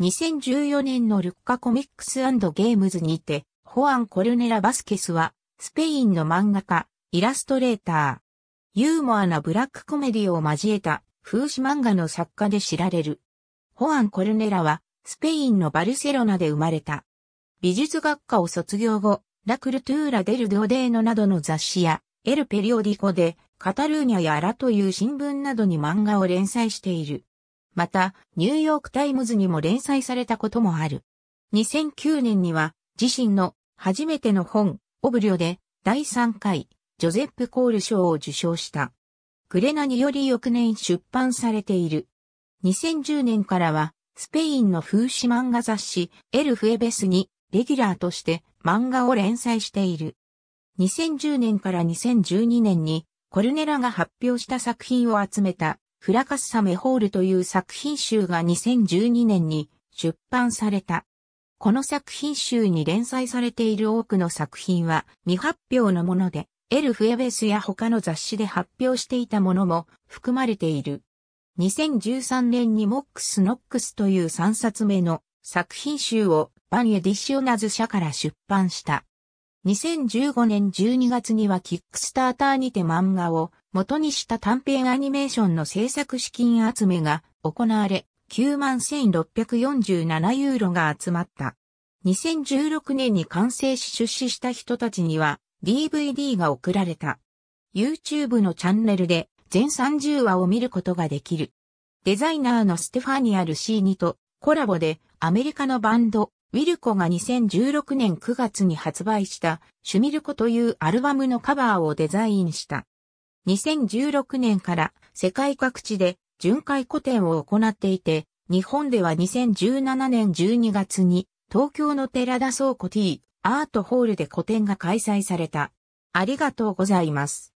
2014年のルッカコミックスゲームズにて、ホアン・コルネラ・バスケスは、スペインの漫画家、イラストレーター、ユーモアなブラックコメディを交えた風刺漫画の作家で知られる。ホアン・コルネラは、スペインのバルセロナで生まれた。美術学科を卒業後、ラクルトゥーラ・デル・ドデーノなどの雑誌や、エル・ペリオディコで、カタルーニャやラという新聞などに漫画を連載している。また、ニューヨークタイムズにも連載されたこともある。2009年には、自身の初めての本、オブリョで、第3回、ジョゼップ・コール賞を受賞した。クレナにより翌年出版されている。2010年からは、スペインの風刺漫画雑誌、エル・フエベスに、レギュラーとして漫画を連載している。2010年から2012年に、コルネラが発表した作品を集めたフラカッサメホールという作品集が2012年に出版された。この作品集に連載されている多くの作品は未発表のもので、エル・フエベスや他の雑誌で発表していたものも含まれている。2013年にモックス・ノックスという3冊目の作品集をバンエディシオナズ社から出版した。2015年12月にはキックスターターにて漫画を元にした短編アニメーションの制作資金集めが行われ、91,647ユーロが集まった。2016年に完成し出資した人たちには DVD が送られた。YouTube のチャンネルで全30話を見ることができる。デザイナーのステファニア・ルシーニとコラボでアメリカのバンドウィルコが2016年9月に発売したシュミルコというアルバムのカバーをデザインした。2016年から世界各地で巡回個展を行っていて、日本では2017年12月に東京の寺田倉庫 T アートホールで個展が開催された。ありがとうございます。